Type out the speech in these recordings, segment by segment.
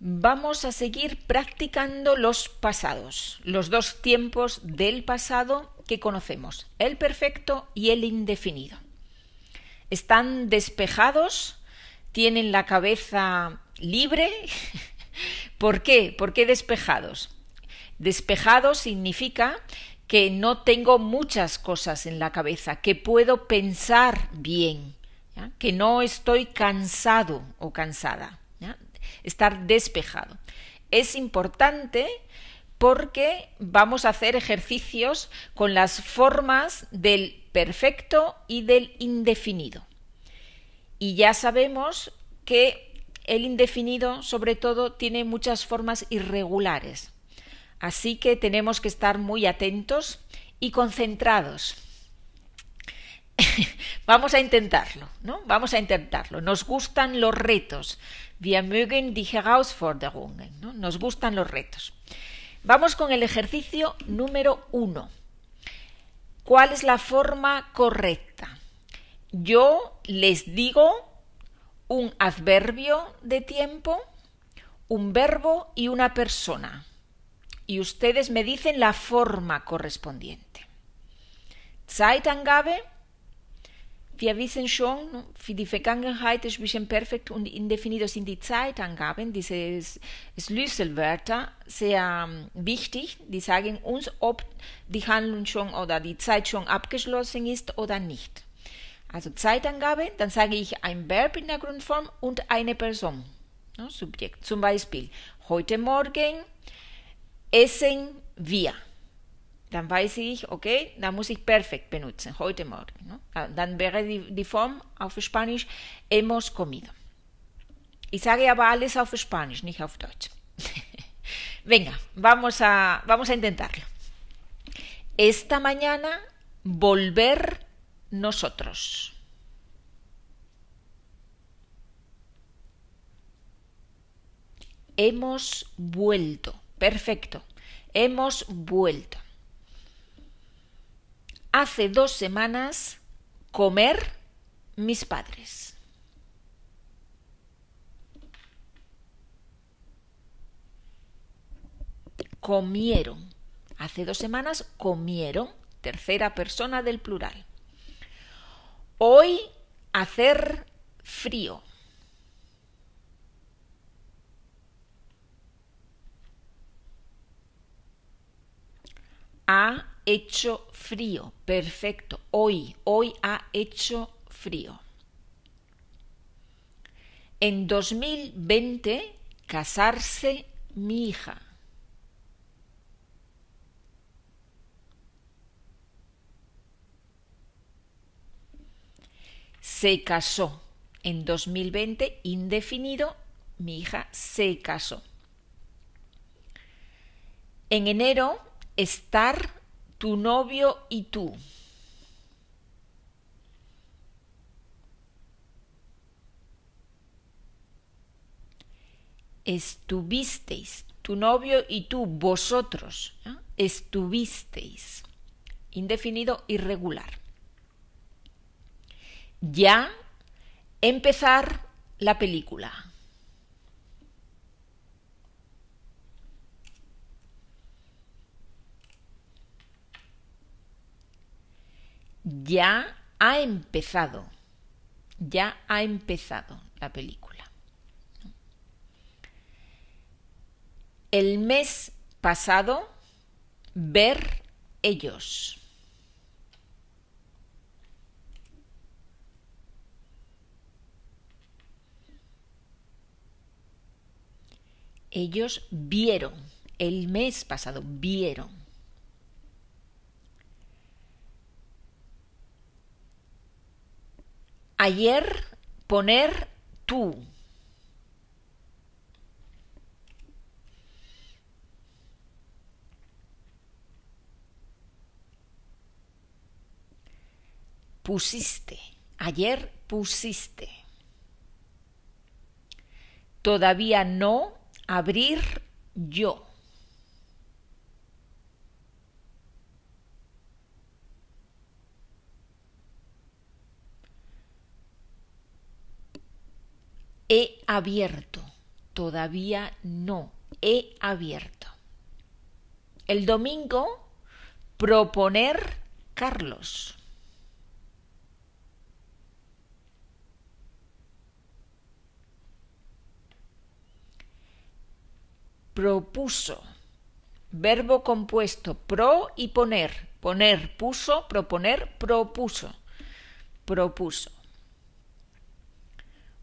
vamos a seguir practicando los pasados, los dos tiempos del pasado que conocemos, el perfecto y el indefinido. Están despejados, tienen la cabeza libre. ¿Por qué? ¿Por qué despejados? Despejado significa que no tengo muchas cosas en la cabeza, que puedo pensar bien, que no estoy cansado o cansada estar despejado. Es importante porque vamos a hacer ejercicios con las formas del perfecto y del indefinido. Y ya sabemos que el indefinido sobre todo tiene muchas formas irregulares. Así que tenemos que estar muy atentos y concentrados. Vamos a intentarlo, ¿no? Vamos a intentarlo. Nos gustan los retos, Wir mögen Herausforderungen. Nos gustan los retos. Vamos con el ejercicio número uno. ¿Cuál es la forma correcta? Yo les digo un adverbio de tiempo, un verbo y una persona. Y ustedes me dicen la forma correspondiente. Zeitangabe Wir wissen schon, für die Vergangenheit zwischen perfekt und indefinido sind die Zeitangaben, diese Schlüsselwörter, sehr ähm, wichtig. Die sagen uns, ob die Handlung schon oder die Zeit schon abgeschlossen ist oder nicht. Also Zeitangabe, dann sage ich ein Verb in der Grundform und eine Person, ne, Subjekt. Zum Beispiel heute Morgen essen wir. dann weiß ich, okay, da muss ich perfekt benutzen, heute Morgen. ¿no? Ah, dann wäre die, die, Form auf Spanisch hemos comido. Ich sage aber alles auf Spanisch, nicht auf Deutsch. Venga, vamos a, vamos a intentarlo. Esta mañana volver nosotros. Hemos vuelto. Perfecto. Hemos vuelto hace dos semanas comer mis padres. Comieron. Hace dos semanas comieron, tercera persona del plural. Hoy hacer frío. A hecho frío. Perfecto. Hoy, hoy ha hecho frío. En 2020, casarse mi hija. Se casó. En 2020, indefinido, mi hija se casó. En enero, estar tu novio y tú. Estuvisteis, tu novio y tú, vosotros, estuvisteis. Indefinido irregular. Ya empezar la película. ya ha empezado, ya ha empezado la película. El mes pasado, ver ellos. Ellos vieron, el mes pasado, vieron. ayer poner tú. Pusiste, ayer pusiste. Todavía no abrir yo. He abierto. Todavía no. He abierto. El domingo, proponer Carlos. Propuso. Verbo compuesto. Pro y poner. Poner, puso, proponer, propuso. Propuso.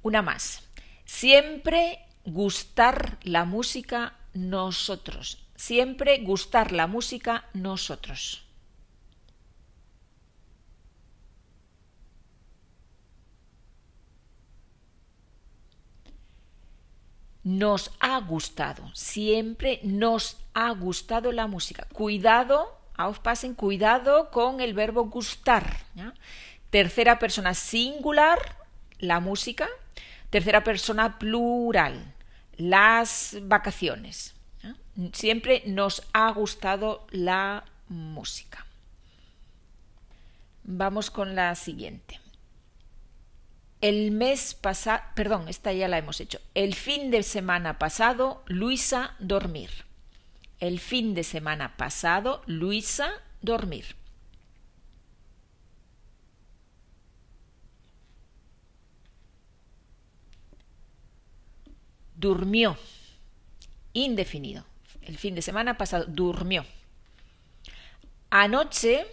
Una más. Siempre gustar la música nosotros. Siempre gustar la música nosotros. nos ha gustado, siempre nos ha gustado la música. Cuidado, pasen cuidado con el verbo gustar. Tercera persona singular, la música. Tercera persona plural, las vacaciones. ¿eh? Siempre nos ha gustado la música. Vamos con la siguiente. El mes pasado, perdón, esta ya la hemos hecho. El fin de semana pasado, Luisa dormir. El fin de semana pasado, Luisa dormir. durmió, indefinido. El fin de semana pasado, durmió. Anoche,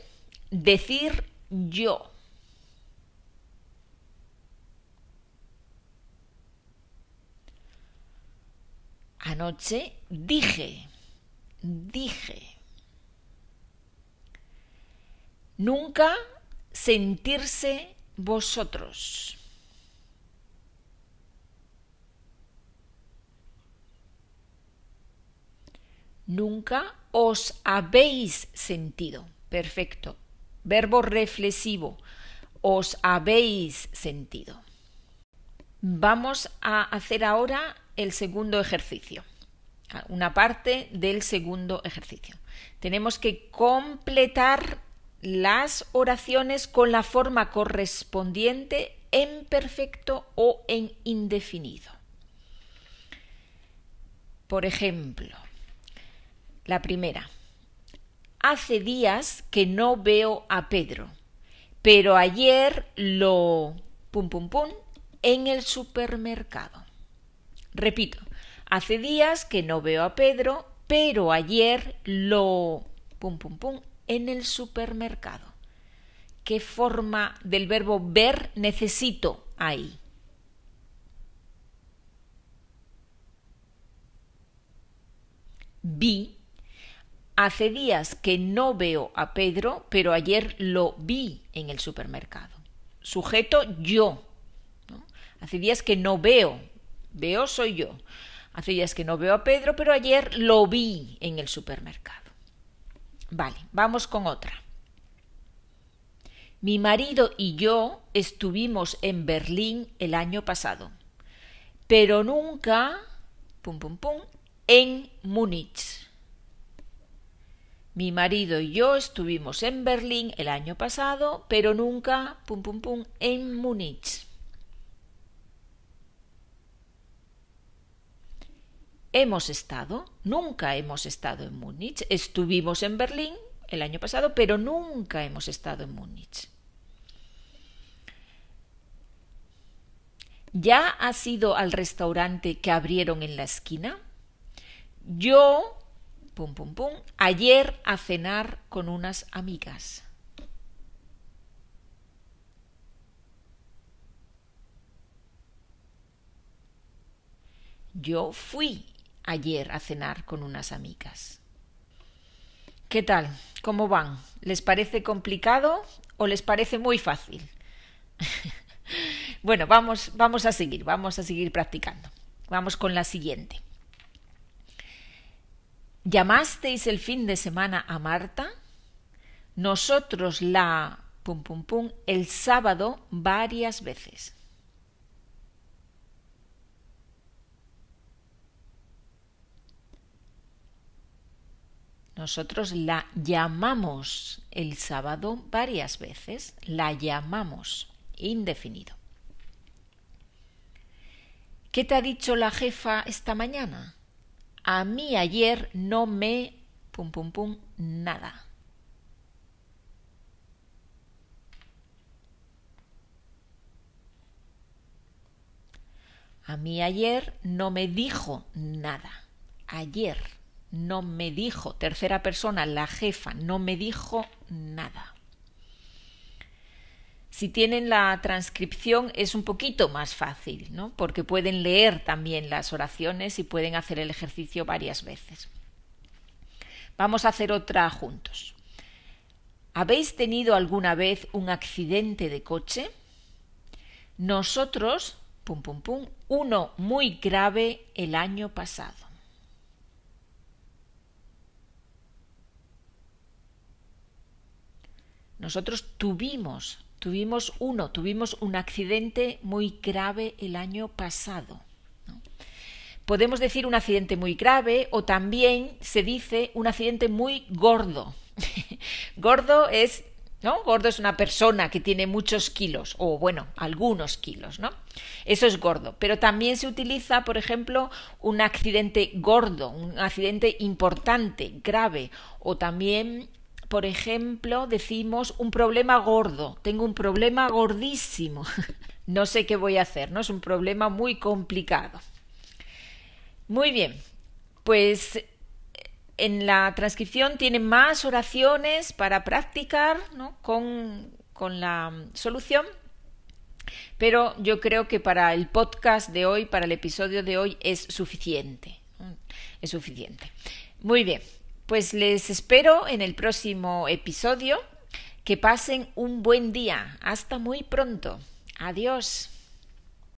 decir yo. Anoche dije, dije. Nunca sentirse vosotros. nunca os habéis sentido. Perfecto. Verbo reflexivo. Os habéis sentido. Vamos a hacer ahora el segundo ejercicio. Ah, una parte del segundo ejercicio. Tenemos que completar las oraciones con la forma correspondiente en perfecto o en indefinido. Por ejemplo, la primera. Hace días que no veo a Pedro, pero ayer lo... pum pum pum en el supermercado. Repito, hace días que no veo a Pedro, pero ayer lo... pum pum pum en el supermercado. ¿Qué forma del verbo ver necesito ahí? Vi Hace días que no veo a Pedro, pero ayer lo vi en el supermercado. Sujeto yo. Hace días que no veo. Veo soy yo. Hace días que no veo a Pedro, pero ayer lo vi en el supermercado. Vale, vamos con otra. Mi marido y yo estuvimos en Berlín el año pasado, pero nunca, pum, pum, pum, en Múnich. Mi marido y yo estuvimos en Berlín el año pasado, pero nunca, pum pum pum, en Múnich. Hemos estado, nunca hemos estado en Múnich. Estuvimos en Berlín el año pasado, pero nunca hemos estado en Múnich. ¿Ya has ido al restaurante que abrieron en la esquina? Yo Pum, pum, pum. Ayer a cenar con unas amigas. Yo fui ayer a cenar con unas amigas. ¿Qué tal? ¿Cómo van? ¿Les parece complicado o les parece muy fácil? bueno, vamos, vamos a seguir, vamos a seguir practicando. Vamos con la siguiente. ¿Llamasteis el fin de semana a Marta? Nosotros la pum pum pum el sábado varias veces. Nosotros la llamamos el sábado varias veces, la llamamos indefinido. ¿Qué te ha dicho la jefa esta mañana? A mí ayer no me... pum pum pum nada. A mí ayer no me dijo nada. Ayer no me dijo. Tercera persona, la jefa, no me dijo nada. Si tienen la transcripción es un poquito más fácil, porque pueden leer también las oraciones y pueden hacer el ejercicio varias veces. Vamos a hacer otra juntos. ¿Habéis tenido alguna vez un accidente de coche? Nosotros, pum, pum, pum, uno muy grave el año pasado. Nosotros tuvimos Tuvimos uno, tuvimos un accidente muy grave el año pasado. Podemos decir un accidente muy grave o también se dice un accidente muy gordo. gordo es, ¿no? Gordo es una persona que tiene muchos kilos o bueno, algunos kilos, ¿no? Eso es gordo, pero también se utiliza, por ejemplo, un accidente gordo, un accidente importante, grave o también por ejemplo, decimos un problema gordo, tengo un problema gordísimo, no sé qué voy a hacer, ¿no? Es un problema muy complicado. Muy bien, pues eh, en la transcripción tienen más oraciones para practicar con, con la solución, pero yo creo que para el podcast de hoy, para el episodio de hoy, es suficiente. Es suficiente. Muy bien, pues les espero en el próximo episodio. Que pasen un buen día. Hasta muy pronto. Adiós.